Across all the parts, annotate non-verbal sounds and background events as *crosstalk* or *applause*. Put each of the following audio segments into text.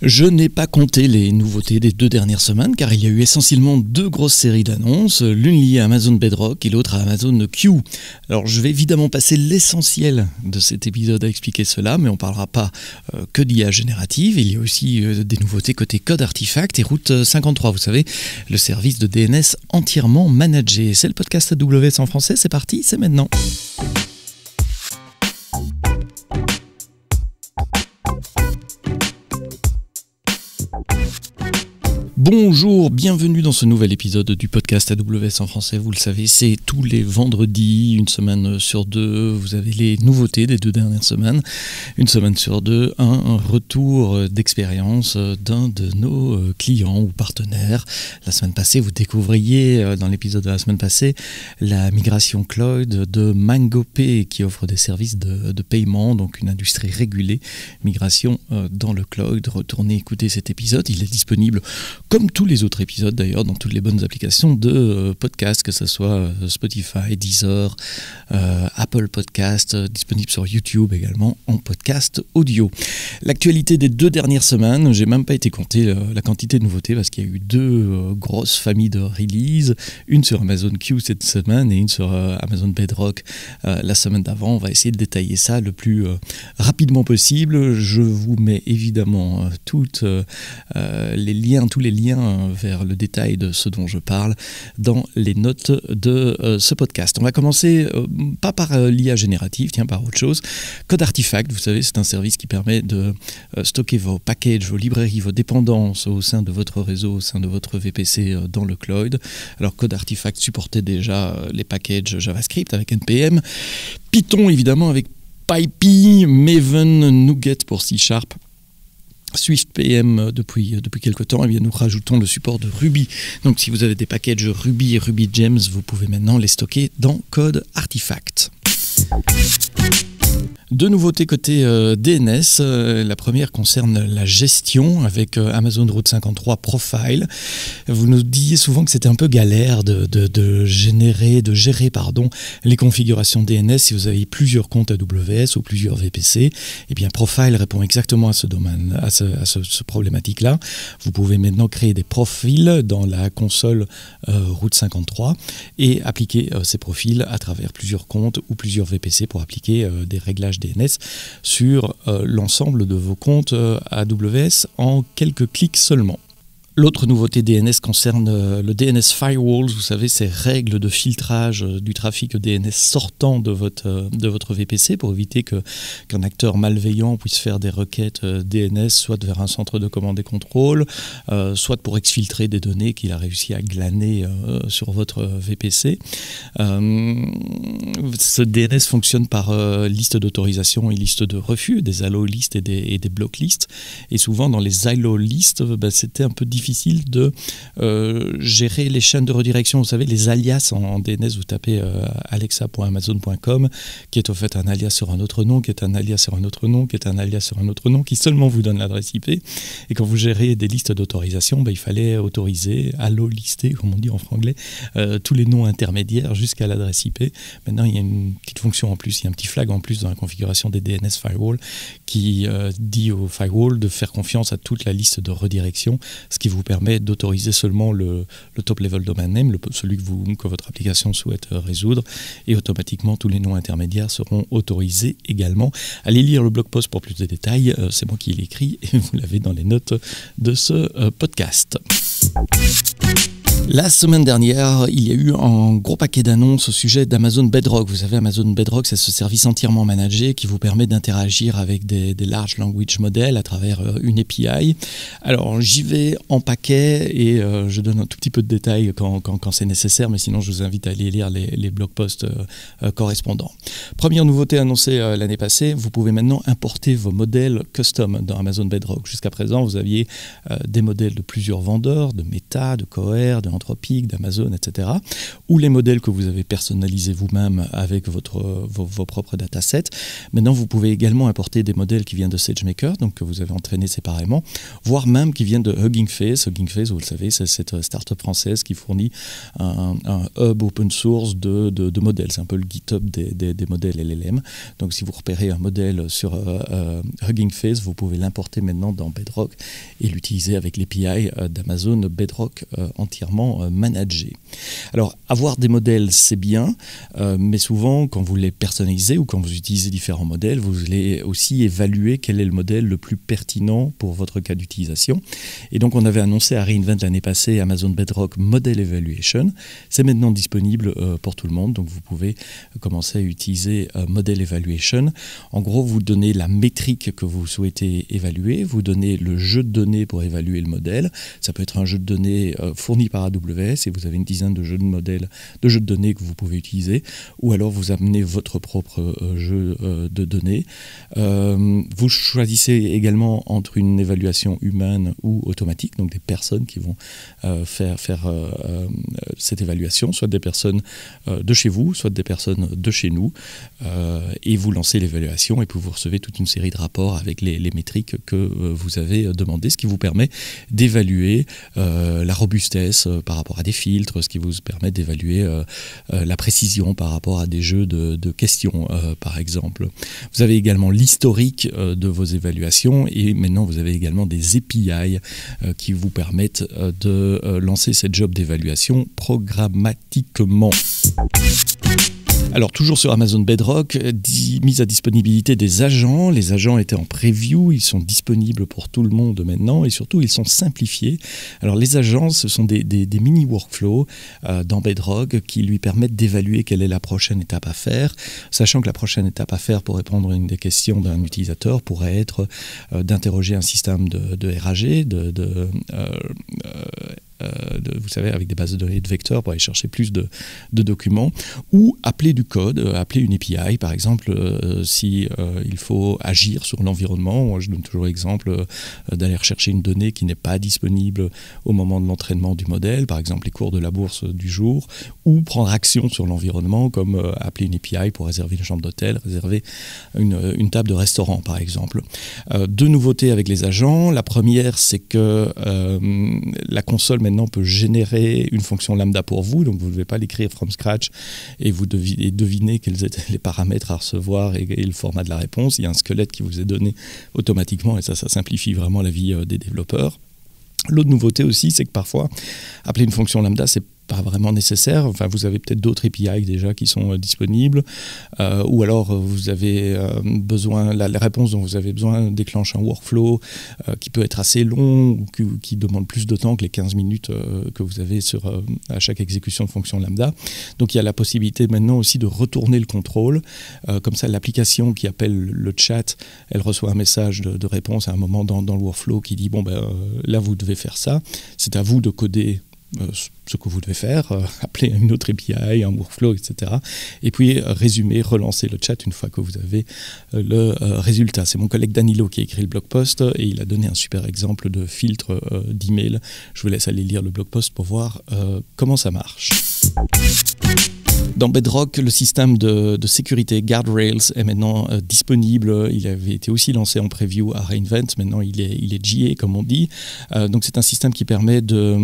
Je n'ai pas compté les nouveautés des deux dernières semaines car il y a eu essentiellement deux grosses séries d'annonces, l'une liée à Amazon Bedrock et l'autre à Amazon Q. Alors je vais évidemment passer l'essentiel de cet épisode à expliquer cela, mais on ne parlera pas euh, que d'IA générative, il y a aussi euh, des nouveautés côté code artifact et route 53, euh, vous savez, le service de DNS entièrement managé. C'est le podcast AWS en français, c'est parti, c'est maintenant. Bonjour, bienvenue dans ce nouvel épisode du podcast AWS en français. Vous le savez, c'est tous les vendredis, une semaine sur deux. Vous avez les nouveautés des deux dernières semaines. Une semaine sur deux, un retour d'expérience d'un de nos euh, clients ou partenaires. La semaine passée, vous découvriez euh, dans l'épisode de la semaine passée la migration cloud de MangoPay qui offre des services de, paiement, donc une industrie régulée. Migration euh, dans le cloud. Retournez écouter cet épisode. Il est disponible comme comme tous les autres épisodes d'ailleurs, dans toutes les bonnes applications de euh, podcast, que ce soit euh, Spotify, Deezer, Apple euh, Apple Podcast, euh, disponible sur YouTube également en podcast audio. L'actualité des deux dernières semaines, j'ai même pas été compté euh, la quantité de nouveautés parce qu'il y a eu deux euh, grosses familles de releases, une sur Amazon Q cette semaine et une sur Amazon Bedrock la semaine d'avant. On va essayer de détailler ça le plus rapidement possible. Je vous mets évidemment toutes les liens, tous les liens vers le détail de ce dont je parle dans les notes de ce podcast. On va commencer pas par euh, l'IA générative, tiens, par autre chose. Code Artifact, vous savez, c'est un service qui permet de euh, stocker vos packages, vos librairies, vos dépendances au sein de votre réseau, au sein de votre VPC euh, dans le cloud. Alors, Code Artifact supportait déjà les packages JavaScript avec NPM, Python évidemment avec PyPy, Maven, Nougat pour C Sharp. Swift euh, depuis, euh, depuis quelques temps, et eh bien nous rajoutons le support de Ruby. Donc si vous avez des packages Ruby et Ruby Gems, vous pouvez maintenant les stocker dans Code Artifact. Deux nouveautés côté euh, DNS. Euh, la première concerne la gestion avec euh, Amazon Route 53 Profile. Vous nous disiez souvent que c'était un peu galère de, générer, de gérer pardon, les configurations DNS si vous avez plusieurs comptes AWS ou plusieurs VPC. Eh bien, Profile répond exactement à ce domaine, à ce, ce problématique-là. Vous pouvez maintenant créer des profils dans la console Route 53 et appliquer ces profils à travers plusieurs comptes ou plusieurs VPC pour appliquer des réglages DNS sur euh, l'ensemble de vos comptes euh, AWS en quelques clics seulement. L'autre nouveauté DNS concerne euh, le DNS firewalls, vous savez, ces règles de filtrage euh, du trafic DNS sortant de votre, euh, de votre VPC pour éviter que, qu'un acteur malveillant puisse faire des requêtes DNS, soit vers un centre de commande et contrôle, soit pour exfiltrer des données qu'il a réussi à glaner sur votre VPC. ce DNS fonctionne par liste d'autorisation et liste de refus, des allow listes et des, et des block lists. Et souvent, dans les allow lists, bah, c'était un peu difficile difficile de euh, gérer les chaînes de redirection. Vous savez, les alias en, DNS, vous tapez euh, alexa.amazon.com, qui est au fait un alias sur un autre nom, qui est un alias sur un autre nom, qui est un alias sur un autre nom, qui seulement vous donne l'adresse IP. Et quand vous gérez des listes d'autorisation, ben, il fallait autoriser, allo lister, comme on dit en franglais, euh, tous les noms intermédiaires jusqu'à l'adresse IP. Maintenant, il y a une petite fonction en plus, il y a un petit flag en plus dans la configuration des DNS firewall qui dit au firewall de faire confiance à toute la liste de redirection, ce qui vous vous permet d'autoriser seulement le, top level domain name, le, celui que, vous, que votre application souhaite euh, résoudre, et automatiquement tous les noms intermédiaires seront autorisés également. Allez lire le blog post pour plus de détails, euh, c'est moi qui l'écris et vous l'avez dans les notes de ce euh, podcast. La semaine dernière, il y a eu un gros paquet d'annonces au sujet d'Amazon Bedrock. Vous savez, Amazon Bedrock, c'est ce service entièrement managé qui vous permet d'interagir avec des, larges large language models à travers euh, une API. Alors, j'y vais en paquet et euh, je donne un tout petit peu de détails quand, c'est nécessaire, mais sinon, je vous invite à aller lire les, les blog posts euh, correspondants. Première nouveauté annoncée l'année passée, vous pouvez maintenant importer vos modèles custom dans Amazon Bedrock. Jusqu'à présent, vous aviez des modèles de plusieurs vendeurs, de Meta, de Coer, de d'Amazon, etc., ou les modèles que vous avez personnalisés vous-même avec votre, vos, propres datasets. Maintenant, vous pouvez également importer des modèles qui viennent de SageMaker, donc que vous avez entraînés séparément, voire même qui viennent de Hugging Face. Hugging Face, vous le savez, c'est cette startup française qui fournit un, hub open source de, modèles. C'est un peu le GitHub des, modèles LLM. Donc, si vous repérez un modèle sur euh, euh, Hugging Face, vous pouvez l'importer maintenant dans Bedrock et l'utiliser avec l'API euh, d'Amazon Bedrock entièrement euh, manager. Alors, avoir des modèles, c'est bien, euh, mais souvent, quand vous les personnalisez ou quand vous utilisez différents modèles, vous voulez aussi évaluer quel est le modèle le plus pertinent pour votre cas d'utilisation. Et donc, on avait annoncé à Reinvent l'année passée Amazon Bedrock Model Evaluation. C'est maintenant disponible euh, pour tout le monde, donc vous pouvez commencer à utiliser Model Evaluation. En gros, vous donnez la métrique que vous souhaitez évaluer, vous donnez le jeu de données pour évaluer le modèle. Ça peut être un jeu de données fourni par Adobe et vous avez une dizaine de jeux de modèles, de jeux de données que vous pouvez utiliser, ou alors vous amenez votre propre euh, jeu euh, de données. Euh, vous choisissez également entre une évaluation humaine ou automatique, donc des personnes qui vont faire, cette évaluation, soit des personnes de chez vous, soit des personnes de chez nous, et vous lancez l'évaluation et puis vous recevez toute une série de rapports avec les métriques que vous avez demandées, ce qui vous permet d'évaluer la robustesse, euh, par rapport à des filtres, ce qui vous permet d'évaluer euh, euh, la précision par rapport à des jeux de, questions, par exemple. Vous avez également l'historique de vos évaluations et maintenant vous avez également des API qui vous permettent de lancer cette job d'évaluation programmatiquement. Alors toujours sur Amazon Bedrock, euh, mise à disponibilité des agents. Les agents étaient en preview, ils sont disponibles pour tout le monde maintenant et surtout ils sont simplifiés. Alors les agents, ce sont des, mini workflows euh, dans Bedrock qui lui permettent d'évaluer quelle est la prochaine étape à faire, sachant que la prochaine étape à faire pour répondre à une des questions d'un utilisateur pourrait être euh, d'interroger un système de, RAG, de, euh, vous savez, avec des bases de données de vecteurs pour aller chercher plus de, documents, ou appeler du code, euh, appeler une API, par exemple, euh, si il faut agir sur l'environnement. Je donne toujours l'exemple d'aller chercher une donnée qui n'est pas disponible au moment de l'entraînement du modèle, par exemple les cours de la bourse du jour, ou prendre action sur l'environnement, comme appeler une API pour réserver une chambre d'hôtel, réserver une, table de restaurant, par exemple. deux nouveautés avec les agents. La première, c'est que la console maintenant peut générer une fonction lambda pour vous, donc vous ne devez pas l'écrire from scratch et vous devinez deviner quels étaient les paramètres à recevoir et, le format de la réponse. Il y a un squelette qui vous est donné automatiquement et ça, ça simplifie vraiment la vie euh, des développeurs. L'autre nouveauté aussi, c'est que parfois, appeler une fonction lambda, c'est pas vraiment nécessaire. Enfin, vous avez peut-être d'autres API déjà qui sont euh, disponibles, euh, ou alors euh, vous avez besoin, la, réponse dont vous avez besoin déclenche un workflow qui peut être assez long ou qui, demande plus de temps que les 15 minutes que vous avez sur, à chaque exécution de fonction lambda. Donc il y a la possibilité maintenant aussi de retourner le contrôle. comme ça, l'application qui appelle le chat, elle reçoit un message de, de réponse à un moment dans, dans, le workflow qui dit bon ben là vous devez faire ça. C'est à vous de coder euh, ce que vous devez faire, euh, *laughs* appeler une autre API, un workflow, etc. Et puis résumer, relancer le chat une fois que vous avez euh, le résultat. C'est mon collègue Danilo qui a écrit le blog post et il a donné un super exemple de filtre d'email. Je vous laisse aller lire le blog post pour voir comment ça marche. Dans Bedrock, le système de, sécurité Guardrails est maintenant euh, disponible. Il avait été aussi lancé en preview à Reinvent. Maintenant, il est, il est GA, comme on dit. Euh, donc, c'est un système qui permet de,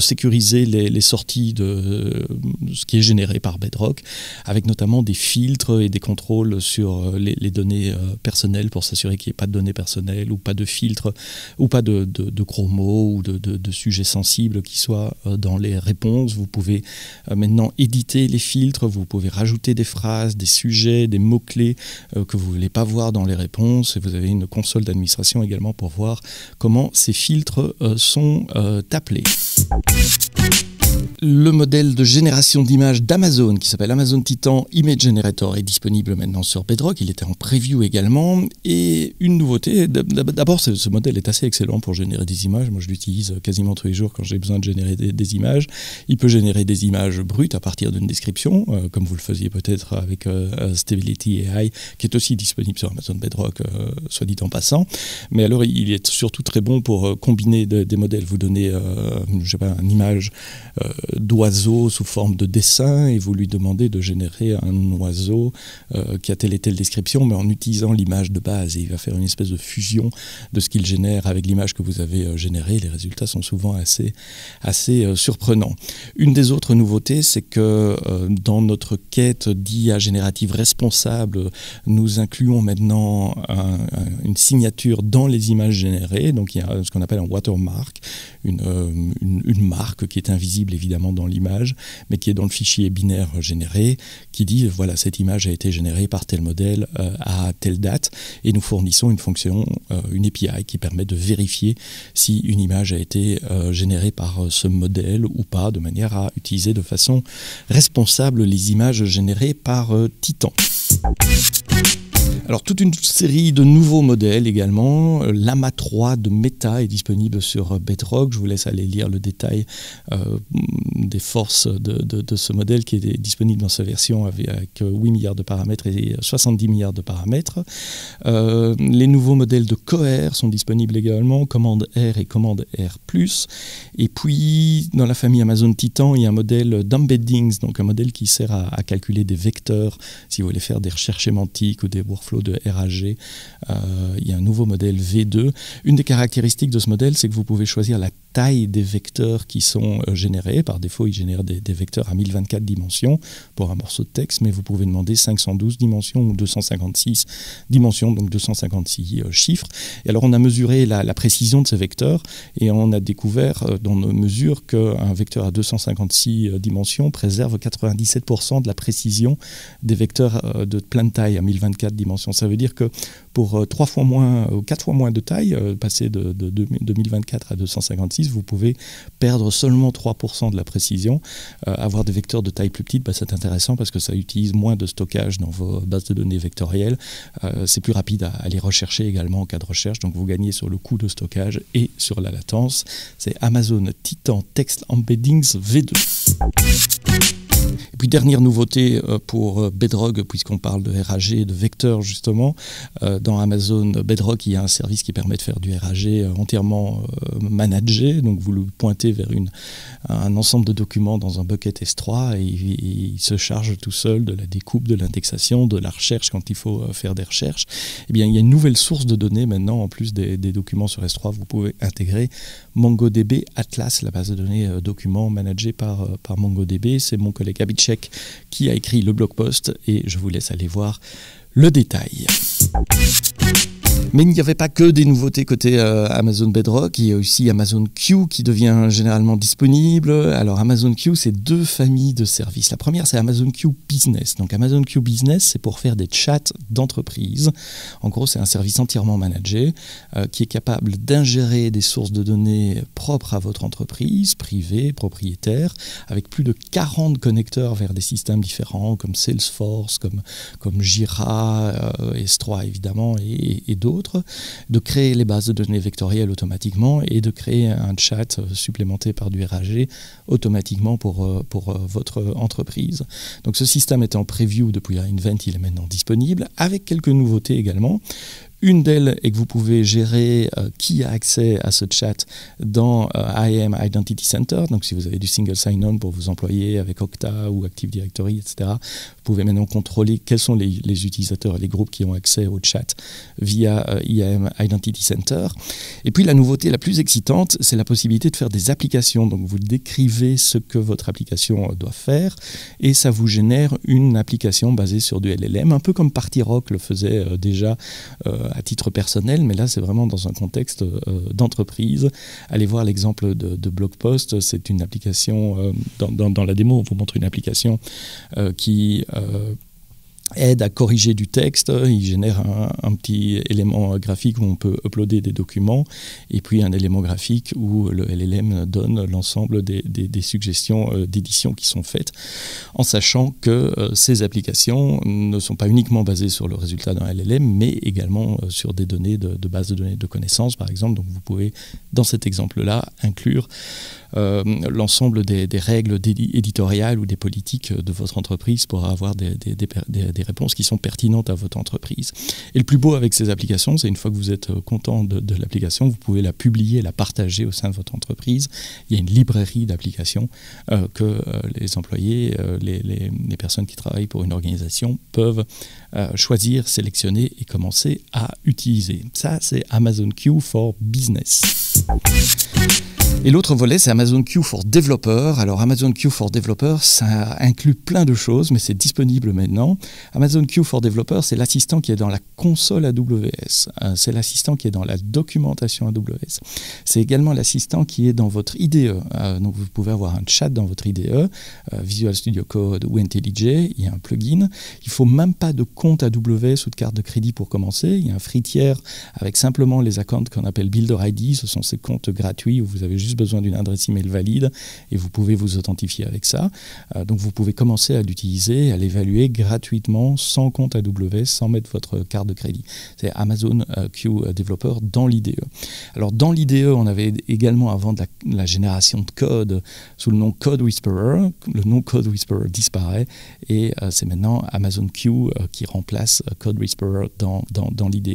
sécuriser les, sorties de, ce qui est généré par Bedrock, avec notamment des filtres et des contrôles sur euh, les, les données personnelles pour s'assurer qu'il n'y ait pas de données personnelles ou pas de filtres ou pas de, gros mots ou de, sujets sensibles qui soient dans les réponses. Vous pouvez maintenant éditer les filtres vous pouvez rajouter des phrases, des sujets, des mots-clés euh, que vous ne voulez pas voir dans les réponses. Et vous avez une console d'administration également pour voir comment ces filtres euh, sont euh, appelés. Le modèle de génération d'images d'Amazon, qui s'appelle Amazon Titan Image Generator, est disponible maintenant sur Bedrock. Il était en preview également. Et une nouveauté, d'abord, ce modèle est assez excellent pour générer des images. Moi, je l'utilise quasiment tous les jours quand j'ai besoin de générer des, images. Il peut générer des images brutes à partir d'une description, euh, comme vous le faisiez peut-être avec euh, euh, Stability AI, qui est aussi disponible sur Amazon Bedrock, soit dit en passant. Mais alors, il est surtout très bon pour combiner des modèles. Vous donner, je sais pas, une image euh, d'oiseaux sous forme de dessin et vous lui demandez de générer un oiseau euh, qui a telle et telle description, mais en utilisant l'image de base. Et il va faire une espèce de fusion de ce qu'il génère avec l'image que vous avez euh, générée. Les résultats sont souvent assez, assez surprenants. Une des autres nouveautés, c'est que dans notre quête d'IA générative responsable, nous incluons maintenant une signature dans les images générées. Donc il y a ce qu'on appelle un watermark, une marque qui est invisible évidemment dans l'image, mais qui est dans le fichier binaire généré, qui dit voilà, cette image a été générée par tel modèle euh, à telle date, et nous fournissons une fonction, euh, une API qui permet de vérifier si une image a été euh, générée par ce modèle ou pas, de manière à utiliser de façon responsable les images générées par Titan. Alors toute une série de nouveaux modèles également. Euh, L'AMA 3 de Meta est disponible sur euh, Bedrock. Je vous laisse aller lire le détail euh, mm, des forces de, ce modèle qui est disponible dans sa version avec 8 milliards de paramètres et 70 milliards de paramètres. les nouveaux modèles de Coher sont disponibles également, commande R et commande R+. Et puis dans la famille Amazon Titan, il y a un modèle d'embeddings, donc un modèle qui sert à, à calculer des vecteurs si vous voulez faire des recherches sémantiques ou des workflows de RAG. Euh, il y a un nouveau modèle V2. Une des caractéristiques de ce modèle, c'est que vous pouvez choisir la taille des vecteurs qui sont euh, générés. Par défaut, ils génèrent des, vecteurs à 1024 dimensions pour un morceau de texte, mais vous pouvez demander 512 dimensions ou 256 dimensions, donc 256 euh, chiffres. Et alors, on a mesuré la, précision de ces vecteurs et on a découvert euh, dans nos mesures qu'un vecteur à 256 dimensions préserve 97% de la précision des vecteurs de pleine taille à 1024 dimensions. Ça veut dire que pour 3 fois moins ou 4 fois moins de taille, passer de, de, de 2024 à 256, vous pouvez perdre seulement 3% de la précision. Euh, avoir des vecteurs de taille plus petite, bah, c'est intéressant parce que ça utilise moins de stockage dans vos bases de données vectorielles. Euh, c'est plus rapide à, aller rechercher également en cas de recherche, donc vous gagnez sur le coût de stockage et sur la latence. C'est Amazon Titan Text Embeddings V2. Et puis dernière nouveauté euh, pour euh, Bedrock, puisqu'on parle de RAG, de vecteurs justement, euh, dans Amazon Bedrock, il y a un service qui permet de faire du RAG entièrement managé. Donc vous le pointez vers une, un ensemble de documents dans un bucket S3 et il, se charge tout seul de la découpe, de l'indexation, de la recherche quand il faut faire des recherches. Eh bien, il y a une nouvelle source de données maintenant, en plus des, documents sur S3, vous pouvez intégrer MongoDB Atlas, la base de données documents managée par, par MongoDB. C'est mon collègue qui a écrit le blog post et je vous laisse aller voir le détail. Mais il n'y avait pas que des nouveautés côté euh, Amazon Bedrock, il y a aussi Amazon Q qui devient généralement disponible. Alors Amazon Q, c'est deux familles de services. La première, c'est Amazon Q Business. Donc Amazon Q Business, c'est pour faire des chats d'entreprise. En gros, c'est un service entièrement managé euh, qui est capable d'ingérer des sources de données propres à votre entreprise, privées, propriétaires, avec plus de 40 connecteurs vers des systèmes différents comme Salesforce, comme, comme Jira, euh, S3 évidemment, et d'autres de créer les bases de données vectorielles automatiquement et de créer un chat supplémenté par du RAG automatiquement pour, euh, pour euh, votre entreprise. Donc ce système est en preview depuis Invent, il est maintenant disponible, avec quelques nouveautés également une d'elles est que vous pouvez gérer euh, qui a accès à ce chat dans euh, IAM Identity Center. Donc, si vous avez du single sign-on pour vous employer avec Okta ou Active Directory, etc., vous pouvez maintenant contrôler quels sont les, utilisateurs et les groupes qui ont accès au chat via euh, IAM Identity Center. Et puis, la nouveauté la plus excitante, c'est la possibilité de faire des applications. Donc, vous décrivez ce que votre application doit faire et ça vous génère une application basée sur du LLM, un peu comme Party le faisait déjà. Euh, à titre personnel, mais là c'est vraiment dans un contexte euh, d'entreprise. Allez voir l'exemple de, de Blogpost, c'est une application, euh, dans, dans, la démo on vous montre une application qui aide à corriger du texte, il génère un, petit élément graphique où on peut uploader des documents, et puis un élément graphique où le LLM donne l'ensemble des, suggestions euh, d'édition qui sont faites, en sachant que euh, ces applications ne sont pas uniquement basées sur le résultat d'un LLM, mais également euh, sur des données de, de, base de données de connaissances, par exemple. Donc vous pouvez, dans cet exemple-là, inclure euh, l'ensemble des, règles éditoriales ou des politiques de votre entreprise pour avoir des, réponses qui sont pertinentes à votre entreprise. Et le plus beau avec ces applications, c'est une fois que vous êtes euh, content de, l'application, vous pouvez la publier, la partager au sein de votre entreprise. Il y a une librairie d'applications euh, que les employés, les, personnes qui travaillent pour une organisation peuvent choisir, sélectionner et commencer à utiliser. Ça, c'est Amazon Q for Business. Et l'autre volet, c'est Amazon Q for Developer. Alors Amazon Q for Developer, ça inclut plein de choses, mais c'est disponible maintenant. Amazon Q for Developer, c'est l'assistant qui est dans la console AWS. Euh, c'est l'assistant qui est dans la documentation AWS. C'est également l'assistant qui est dans votre IDE. Euh, donc vous pouvez avoir un chat dans votre IDE, euh, Visual Studio Code ou IntelliJ. Il y a un plugin. Il faut même pas de compte AWS ou de carte de crédit pour commencer. Il y a un free tier avec simplement les accounts qu'on appelle Builder ID. E. Ce sont compte gratuit où vous avez juste besoin d'une adresse email valide et vous pouvez vous authentifier avec ça. Euh, donc vous pouvez commencer à l'utiliser, à l'évaluer gratuitement, sans compte AWS, sans mettre votre carte de crédit. C'est Amazon euh, Q euh, Developer dans l'IDE. Alors dans l'IDE, on avait également avant la, génération de code sous le nom Code Whisperer. Le nom Code Whisperer disparaît et c'est maintenant Amazon Q qui remplace Code Whisperer dans, dans, dans l'IDE.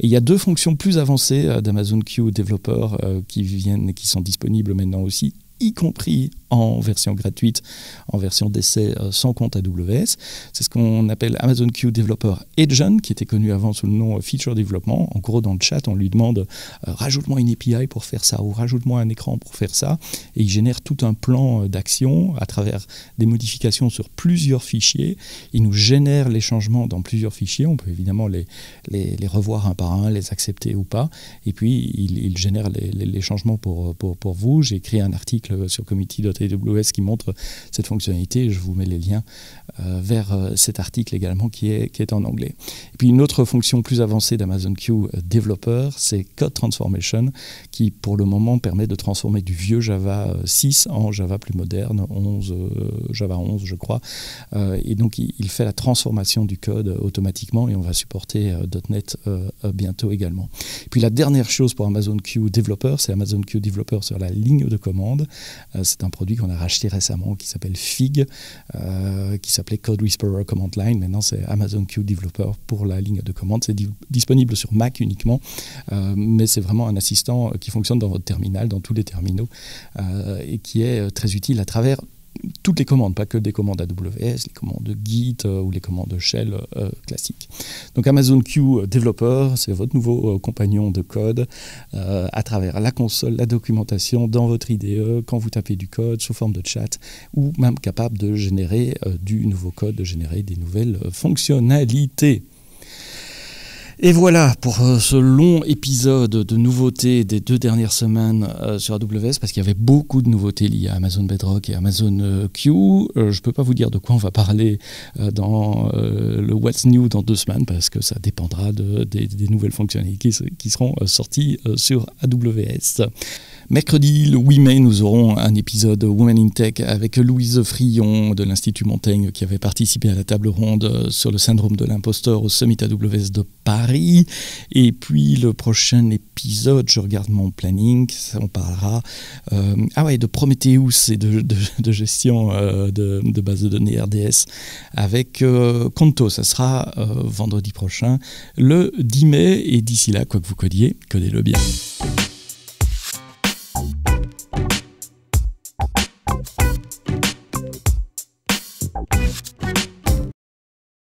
Et il y a deux fonctions plus avancées d'Amazon Q Developer euh, qui, viennent, qui sont disponibles maintenant aussi y compris en version gratuite, en version d'essai euh, sans compte AWS. C'est ce qu'on appelle Amazon Q Developer Agent, qui était connu avant sous le nom euh, Feature Development. En gros, dans le chat, on lui demande euh, rajoute-moi une API pour faire ça ou rajoute-moi un écran pour faire ça. Et il génère tout un plan d'action à travers des modifications sur plusieurs fichiers. Il nous génère les changements dans plusieurs fichiers. On peut évidemment les, les, revoir un par un, les accepter ou pas. Et puis, il, génère les, changements pour, pour vous. J'ai écrit un article le sur qui montre cette fonctionnalité. Je vous mets les liens euh, vers euh, cet article également qui est, qui est en anglais. Et puis une autre fonction plus avancée d'Amazon Q euh, Developer, c'est Code Transformation, qui pour le moment permet de transformer du vieux Java 6 en Java plus moderne, 11, Java 11 je crois. et donc il, fait la transformation du code automatiquement et on va supporter .NET bientôt également. Et puis la dernière chose pour Amazon Q Developer, c'est Amazon Q Developer sur la ligne de commande. c'est un produit qu'on a racheté récemment qui s'appelle Fig, qui s'appelle Code Whisperer Command Line. Maintenant, c'est Amazon Q Developer pour la ligne de commande. C'est disponible sur Mac uniquement, euh, mais c'est vraiment un assistant euh, qui fonctionne dans votre terminal, dans tous les terminaux, euh, et qui est très utile à travers toutes les commandes, pas que des commandes AWS, les commandes Git euh, ou les commandes Shell euh, classiques. Donc Amazon Q euh, Developer, c'est votre nouveau compagnon de code à travers la console, la documentation, dans votre IDE, quand vous tapez du code sous forme de chat, ou même capable de générer du nouveau code, de générer des nouvelles fonctionnalités. Et voilà pour euh, ce long épisode de nouveautés des deux dernières semaines euh, sur AWS, parce qu'il y avait beaucoup de nouveautés liées à Amazon Bedrock et Amazon euh, Q. Je ne peux pas vous dire de quoi on va parler dans le What's New dans deux semaines, parce que ça dépendra de, des, nouvelles fonctionnalités qui seront sorties sur AWS. Mercredi, le 8 mai, nous aurons un épisode Women in Tech avec Louise Frion de l'Institut Montaigne qui avait participé à la table ronde sur le syndrome de l'imposteur au Summit AWS de Paris. Et puis le prochain épisode, je regarde mon planning, on parlera euh, ah de Prometheus et de, gestion euh, de, de, base de données RDS avec euh, Conto. Ça sera vendredi prochain, le 10 mai. Et d'ici là, quoi que vous codiez, codez-le bien. Bye.